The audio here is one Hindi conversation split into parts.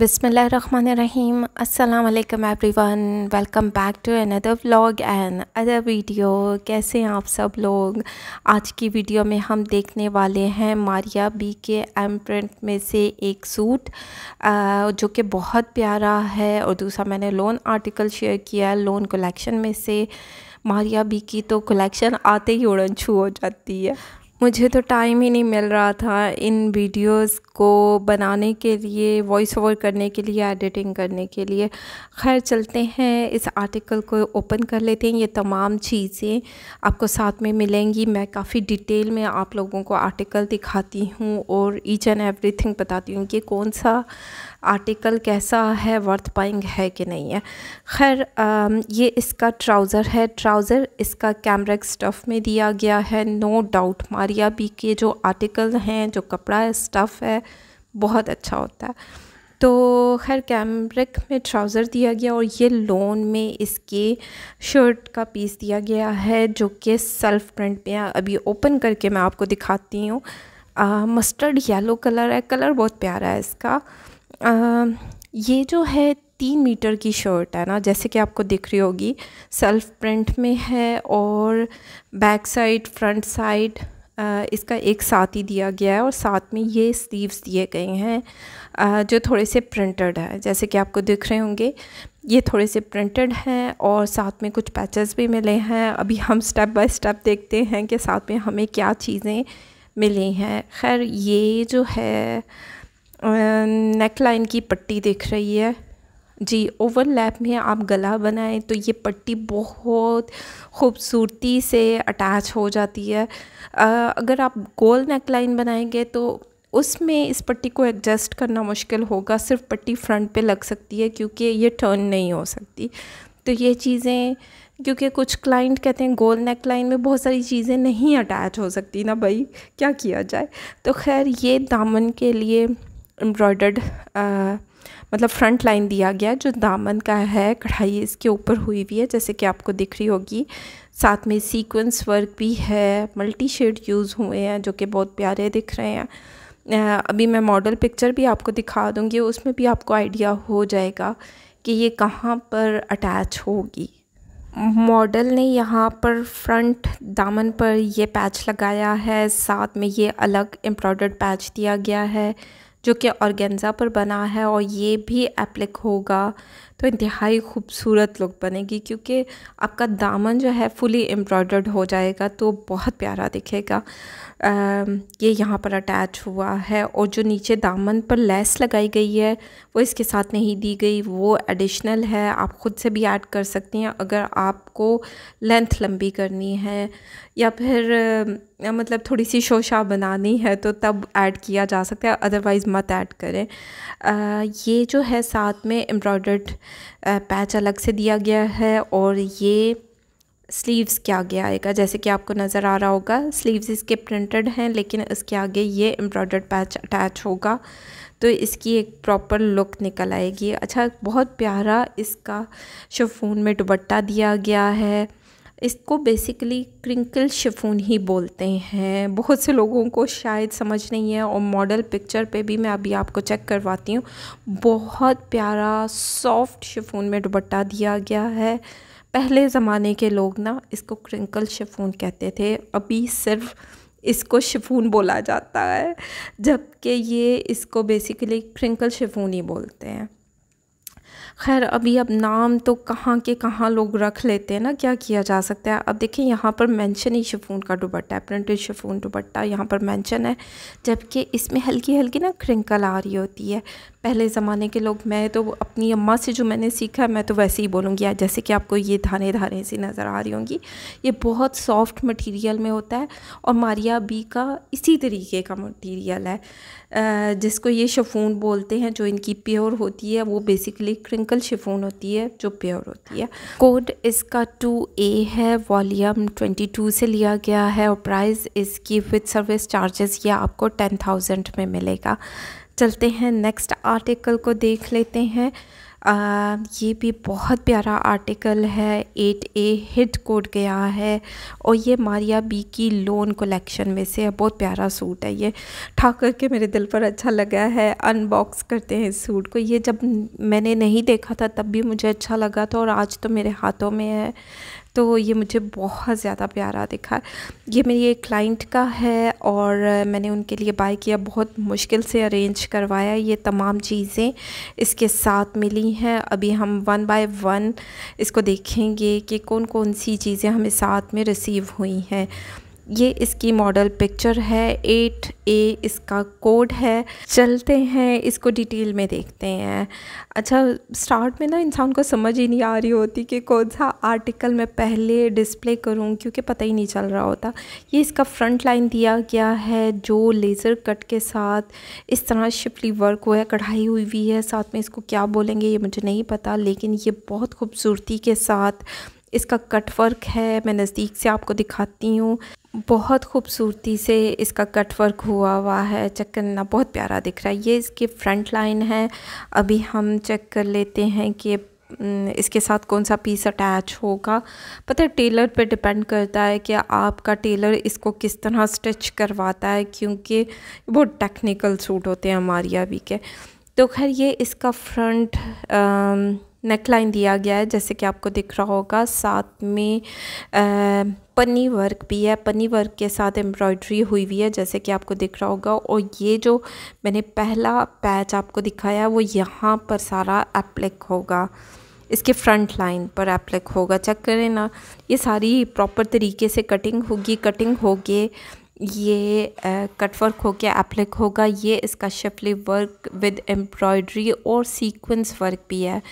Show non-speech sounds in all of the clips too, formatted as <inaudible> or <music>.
Bismillahirrahmanirrahim. Everyone welcome back to another vlog and other video कैसे हैं आप सब लोग आज की वीडियो में हम देखने वाले हैं मारिया बी के एम प्रिंट में से एक सूट जो कि बहुत प्यारा है और दूसरा मैंने लोन आर्टिकल शेयर किया लोन कलेक्शन में से मारिया बी की तो कलेक्शन आते ही उड़न छू हो जाती है मुझे तो टाइम ही नहीं मिल रहा था इन वीडियोस को बनाने के लिए वॉइस ओवर करने के लिए एडिटिंग करने के लिए खैर चलते हैं इस आर्टिकल को ओपन कर लेते हैं ये तमाम चीज़ें आपको साथ में मिलेंगी मैं काफ़ी डिटेल में आप लोगों को आर्टिकल दिखाती हूँ और ईच एंड एवरीथिंग बताती हूँ कि कौन सा आर्टिकल कैसा है वर्थ पाइंग है कि नहीं है खैर ये इसका ट्राउज़र है ट्राउज़र इसका कैमरा स्टफ़ में दिया गया है नो डाउट मार या बी के जो आर्टिकल हैं जो कपड़ा है स्टफ़ है बहुत अच्छा होता है तो खैर कैमरिक में ट्राउज़र दिया गया और ये लोन में इसके शर्ट का पीस दिया गया है जो कि सेल्फ प्रिंट में अभी ओपन करके मैं आपको दिखाती हूँ मस्टर्ड येलो कलर है कलर बहुत प्यारा है इसका आ, ये जो है तीन मीटर की शर्ट है ना जैसे कि आपको दिख रही होगी सेल्फ प्रिंट में है और बैक साइड फ्रंट साइड इसका एक साथ ही दिया गया है और साथ में ये स्लीव्स दिए गए हैं जो थोड़े से प्रिंटेड है जैसे कि आपको दिख रहे होंगे ये थोड़े से प्रिंटेड हैं और साथ में कुछ पैचेस भी मिले हैं अभी हम स्टेप बाय स्टेप देखते हैं कि साथ में हमें क्या चीज़ें मिली हैं खैर ये जो है नेक लाइन की पट्टी दिख रही है जी ओवरलैप में आप गला बनाएं तो ये पट्टी बहुत खूबसूरती से अटैच हो जाती है अगर आप गोल नेक लाइन बनाएंगे तो उसमें इस पट्टी को एडजस्ट करना मुश्किल होगा सिर्फ पट्टी फ्रंट पे लग सकती है क्योंकि ये टर्न नहीं हो सकती तो ये चीज़ें क्योंकि कुछ क्लाइंट कहते हैं गोल नेक लाइन में बहुत सारी चीज़ें नहीं अटैच हो सकती ना भाई क्या किया जाए तो खैर ये दामन के लिए एम्ब्रॉयडर्ड मतलब फ्रंट लाइन दिया गया जो दामन का है कढ़ाई इसके ऊपर हुई हुई है जैसे कि आपको दिख रही होगी साथ में सीक्वेंस वर्क भी है मल्टी शेड यूज़ हुए हैं जो कि बहुत प्यारे दिख रहे हैं अभी मैं मॉडल पिक्चर भी आपको दिखा दूँगी उसमें भी आपको आइडिया हो जाएगा कि ये कहाँ पर अटैच होगी मॉडल ने यहाँ पर फ्रंट दामन पर ये पैच लगाया है साथ में ये अलग एम्ब्रॉयडर्ड पैच दिया गया है जो कि ऑर्गेन्जा पर बना है और ये भी एप्लिक होगा तो इंतहाई खूबसूरत लुक बनेगी क्योंकि आपका दामन जो है फुली एम्ब्रॉयडर्ड हो जाएगा तो बहुत प्यारा दिखेगा आ, ये यहाँ पर अटैच हुआ है और जो नीचे दामन पर लेस लगाई गई है वो इसके साथ नहीं दी गई वो एडिशनल है आप ख़ुद से भी ऐड कर सकती हैं अगर आपको लेंथ लंबी करनी है या फिर या मतलब थोड़ी सी शोशा बनानी है तो तब ऐड किया जा सकता है अदरवाइज़ मत ऐड करें आ, ये जो है साथ में एम्ब्रॉयडर्ड पैच अलग से दिया गया है और ये स्लीव्स के आगे आएगा जैसे कि आपको नज़र आ रहा होगा स्लीव्स इसके प्रिंटेड हैं लेकिन इसके आगे ये एम्ब्रॉयडर्ड पैच अटैच होगा तो इसकी एक प्रॉपर लुक निकल आएगी अच्छा बहुत प्यारा इसका शफून में दुबट्टा दिया गया है इसको बेसिकली क्रिंकल शिफोन ही बोलते हैं बहुत से लोगों को शायद समझ नहीं है और मॉडल पिक्चर पे भी मैं अभी आपको चेक करवाती हूँ बहुत प्यारा सॉफ्ट शिफोन में दुपट्टा दिया गया है पहले ज़माने के लोग ना इसको क्रिंकल शिफोन कहते थे अभी सिर्फ इसको शिफून बोला जाता है जबकि ये इसको बेसिकली क्रिंकल शिफून ही बोलते हैं खैर अभी अब नाम तो कहाँ के कहाँ लोग रख लेते हैं ना क्या किया जा सकता है अब देखें यहाँ पर मेंशन ही शफून का दुपट्टा है प्रिंटेड शिफोन दुपट्टा यहाँ पर मेंशन है जबकि इसमें हल्की हल्की ना क्रिंकल आ रही होती है पहले ज़माने के लोग मैं तो अपनी अम्मा से जो मैंने सीखा है मैं तो वैसे ही बोलूँगी जैसे कि आपको ये धाने धाने सी नज़र आ रही होंगी ये बहुत सॉफ्ट मटीरियल में होता है और मारिया बी का इसी तरीके का मटीरियल है जिसको ये शफून बोलते हैं जो इनकी प्योर होती है वो बेसिकली क्रिंकल शफून होती है जो प्योर होती है कोड इसका टू ए है वॉल्यूम ट्वेंटी टू से लिया गया है और प्राइस इसकी विथ सर्विस चार्जेस ये आपको टेन थाउजेंड में मिलेगा चलते हैं नेक्स्ट आर्टिकल को देख लेते हैं आ, ये भी बहुत प्यारा आर्टिकल है एट ए हिट कोड गया है और ये मारिया बी की लोन कलेक्शन में से है बहुत प्यारा सूट है ये ठा करके मेरे दिल पर अच्छा लगा है अनबॉक्स करते हैं इस सूट को ये जब मैंने नहीं देखा था तब भी मुझे अच्छा लगा था और आज तो मेरे हाथों में है तो ये मुझे बहुत ज़्यादा प्यारा दिखा ये मेरी एक क्लाइंट का है और मैंने उनके लिए बाय किया बहुत मुश्किल से अरेंज करवाया ये तमाम चीज़ें इसके साथ मिली हैं अभी हम वन बाय वन इसको देखेंगे कि कौन कौन सी चीज़ें हमें साथ में रिसीव हुई हैं ये इसकी मॉडल पिक्चर है एट ए इसका कोड है चलते हैं इसको डिटेल में देखते हैं अच्छा स्टार्ट में ना इंसान को समझ ही नहीं आ रही होती कि कौन सा आर्टिकल मैं पहले डिस्प्ले करूं क्योंकि पता ही नहीं चल रहा होता ये इसका फ्रंट लाइन दिया गया है जो लेज़र कट के साथ इस तरह शिपली वर्क हुआ है कढ़ाई हुई हुई है साथ में इसको क्या बोलेंगे ये मुझे नहीं पता लेकिन ये बहुत खूबसूरती के साथ इसका कट वर्क है मैं नज़दीक से आपको दिखाती हूँ बहुत खूबसूरती से इसका कटवर्क हुआ हुआ है चेक करना बहुत प्यारा दिख रहा है ये इसकी फ्रंट लाइन है अभी हम चेक कर लेते हैं कि इसके साथ कौन सा पीस अटैच होगा पता है टेलर पे डिपेंड करता है कि आपका टेलर इसको किस तरह स्टिच करवाता है क्योंकि वो टेक्निकल सूट होते हैं हमारी अभी के तो खैर ये इसका फ्रंट नेकलाइन दिया गया है जैसे कि आपको दिख रहा होगा साथ में आ, पन्नी वर्क भी है पन्नी वर्क के साथ एम्ब्रॉयड्री हुई हुई है जैसे कि आपको दिख रहा होगा और ये जो मैंने पहला पैच आपको दिखाया वो यहाँ पर सारा एप्लिक होगा इसके फ्रंट लाइन पर एप्लिक होगा चेक करें ना ये सारी प्रॉपर तरीके से कटिंग होगी कटिंग होगी ये कटवर्क हो गया एप्लिक होगा ये इसका शफली वर्क विद एम्ब्रॉयड्री और सीक्वेंस वर्क भी है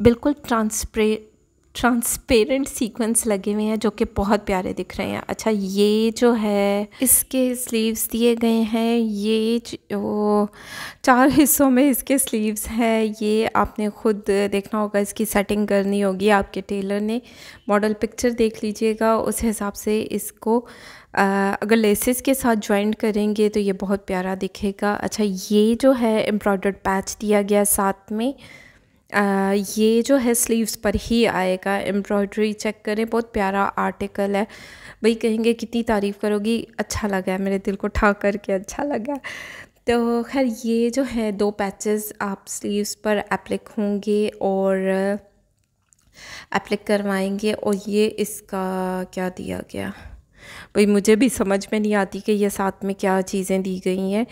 बिल्कुल ट्रांसपरेंट ट्रांसपेरेंट सीक्वेंस लगे हुए हैं जो कि बहुत प्यारे दिख रहे हैं अच्छा ये जो है इसके स्लीव्स दिए गए हैं ये जो चार हिस्सों में इसके स्लीव्स हैं ये आपने ख़ुद देखना होगा इसकी सेटिंग करनी होगी आपके टेलर ने मॉडल पिक्चर देख लीजिएगा उस हिसाब से इसको आ, अगर लेसेस के साथ ज्वाइंट करेंगे तो ये बहुत प्यारा दिखेगा अच्छा ये जो है एम्ब्रॉयडर्ड पैच दिया गया साथ में ये जो है स्लीव्स पर ही आएगा एम्ब्रॉयड्री चेक करें बहुत प्यारा आर्टिकल है भाई कहेंगे कितनी तारीफ़ करोगी अच्छा लगा मेरे दिल को ठा करके अच्छा लगा तो खैर ये जो है दो पैचेस आप स्लीव्स पर एप्लिक होंगे और एप्लिक करवाएंगे और ये इसका क्या दिया गया भाई मुझे भी समझ में नहीं आती कि ये साथ में क्या चीज़ें दी गई हैं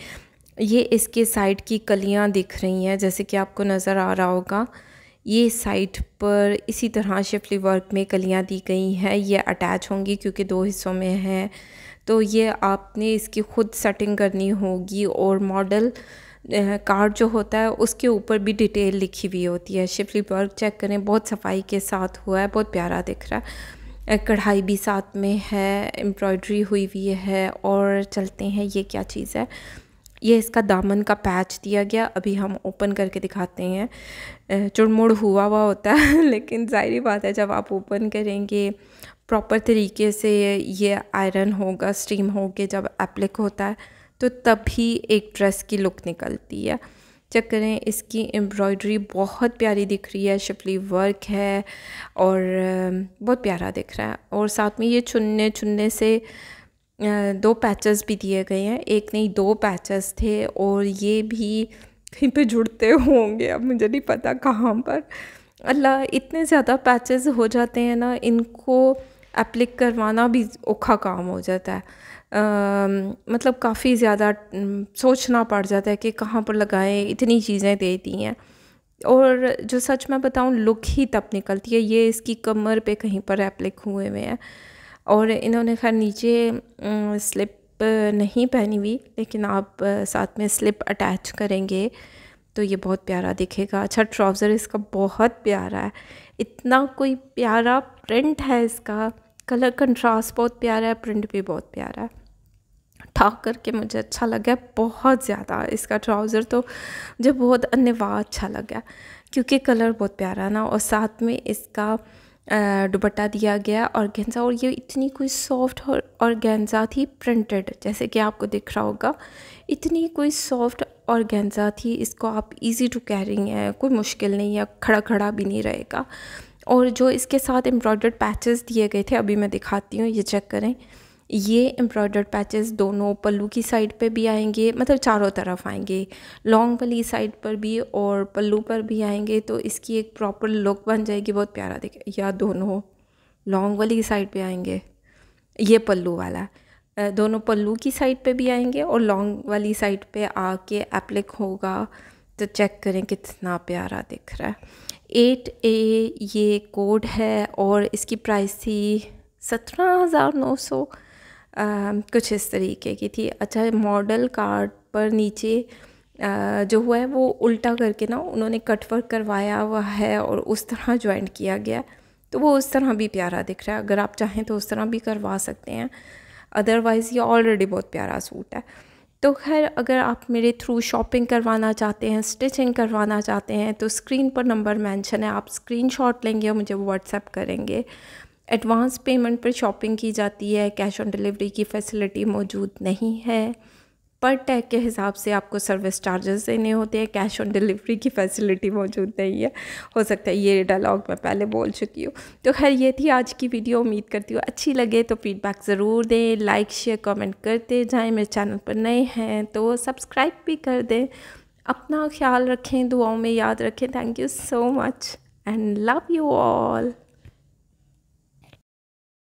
ये इसके साइड की कलियाँ दिख रही हैं जैसे कि आपको नज़र आ रहा होगा ये साइड पर इसी तरह शिफली वर्क में कलियाँ दी गई हैं ये अटैच होंगी क्योंकि दो हिस्सों में हैं तो ये आपने इसकी खुद सेटिंग करनी होगी और मॉडल कार्ड जो होता है उसके ऊपर भी डिटेल लिखी हुई होती है शिफली वर्क चेक करें बहुत सफाई के साथ हुआ है बहुत प्यारा दिख रहा है कढ़ाई भी साथ में है एम्ब्रॉयडरी हुई हुई है और चलते हैं ये क्या चीज़ है ये इसका दामन का पैच दिया गया अभी हम ओपन करके दिखाते हैं चुड़मुड़ हुआ हुआ होता है <laughs> लेकिन जाहिर बात है जब आप ओपन करेंगे प्रॉपर तरीके से ये आयरन होगा स्टीम होके जब एप्लिक होता है तो तभी एक ड्रेस की लुक निकलती है चेक करें इसकी एम्ब्रॉयडरी बहुत प्यारी दिख रही है शिपली वर्क है और बहुत प्यारा दिख रहा है और साथ में ये चुनने चुनने से दो पैचेस भी दिए गए हैं एक नहीं दो पैचेस थे और ये भी कहीं पे जुड़ते होंगे अब मुझे नहीं पता कहाँ पर अल्लाह इतने ज़्यादा पैचेस हो जाते हैं ना इनको एप्लिक करवाना भी औखा काम हो जाता है आ, मतलब काफ़ी ज़्यादा सोचना पड़ जाता है कि कहाँ पर लगाएं इतनी चीज़ें दे दी हैं और जो सच मैं बताऊँ लुक ही तब निकलती है ये इसकी कमर पे कहीं पर एप्लिक हुए हुए हैं और इन्होंने खैर नीचे स्लिप नहीं पहनी हुई लेकिन आप साथ में स्लिप अटैच करेंगे तो ये बहुत प्यारा दिखेगा अच्छा ट्राउज़र इसका बहुत प्यारा है इतना कोई प्यारा प्रिंट है इसका कलर कंट्रास्ट बहुत प्यारा है प्रिंट भी बहुत प्यारा है ठाक करके मुझे अच्छा लगा बहुत ज़्यादा इसका ट्राउज़र तो मुझे बहुत अन्यवा अच्छा लगा क्योंकि कलर बहुत प्यारा ना और साथ में इसका दुपट्टा दिया गया गेंजा और ये इतनी कोई सॉफ्ट और गेंजा थी प्रिंटेड जैसे कि आपको दिख रहा होगा इतनी कोई सॉफ्ट गेंजा थी इसको आप इजी टू कैरिंग है कोई मुश्किल नहीं है खड़ा खड़ा भी नहीं रहेगा और जो इसके साथ एम्ब्रॉयडर्ड पैचेस दिए गए थे अभी मैं दिखाती हूँ ये चेक करें ये एम्ब्रॉयडर्ड पैचेस दोनों पल्लू की साइड पे भी आएंगे मतलब चारों तरफ आएंगे लॉन्ग वाली साइड पर भी और पल्लू पर भी आएंगे तो इसकी एक प्रॉपर लुक बन जाएगी बहुत प्यारा दिखे या दोनों लॉन्ग वाली साइड पे आएंगे ये पल्लू वाला दोनों पल्लू की साइड पे भी आएंगे और लॉन्ग वाली साइड पे आके एप्लिक होगा तो चेक करें कितना प्यारा दिख रहा है एट ए ये कोड है और इसकी प्राइस थी सत्रह हज़ार नौ सौ आ, कुछ इस तरीके की थी अच्छा मॉडल कार्ड पर नीचे आ, जो हुआ है वो उल्टा करके ना उन्होंने कटवर्क करवाया हुआ है और उस तरह ज्वाइंट किया गया तो वो उस तरह भी प्यारा दिख रहा है अगर आप चाहें तो उस तरह भी करवा सकते हैं अदरवाइज़ ये ऑलरेडी बहुत प्यारा सूट है तो खैर अगर आप मेरे थ्रू शॉपिंग करवाना चाहते हैं स्टिचिंग करवाना चाहते हैं तो स्क्रीन पर नंबर मेंशन है आप स्क्रीनशॉट लेंगे और मुझे व्हाट्सएप करेंगे एडवांस पेमेंट पर शॉपिंग की जाती है कैश ऑन डिलीवरी की फैसिलिटी मौजूद नहीं है पर टैग के हिसाब से आपको सर्विस चार्जेस देने होते हैं कैश ऑन डिलीवरी की फैसिलिटी मौजूद नहीं है हो सकता है ये डायलॉग मैं पहले बोल चुकी हूँ तो खैर ये थी आज की वीडियो उम्मीद करती हूँ अच्छी लगे तो फीडबैक ज़रूर दें लाइक शेयर कमेंट करते जाएं मेरे चैनल पर नए हैं तो सब्सक्राइब भी कर दें अपना ख्याल रखें दुआओं में याद रखें thank you so much and love you all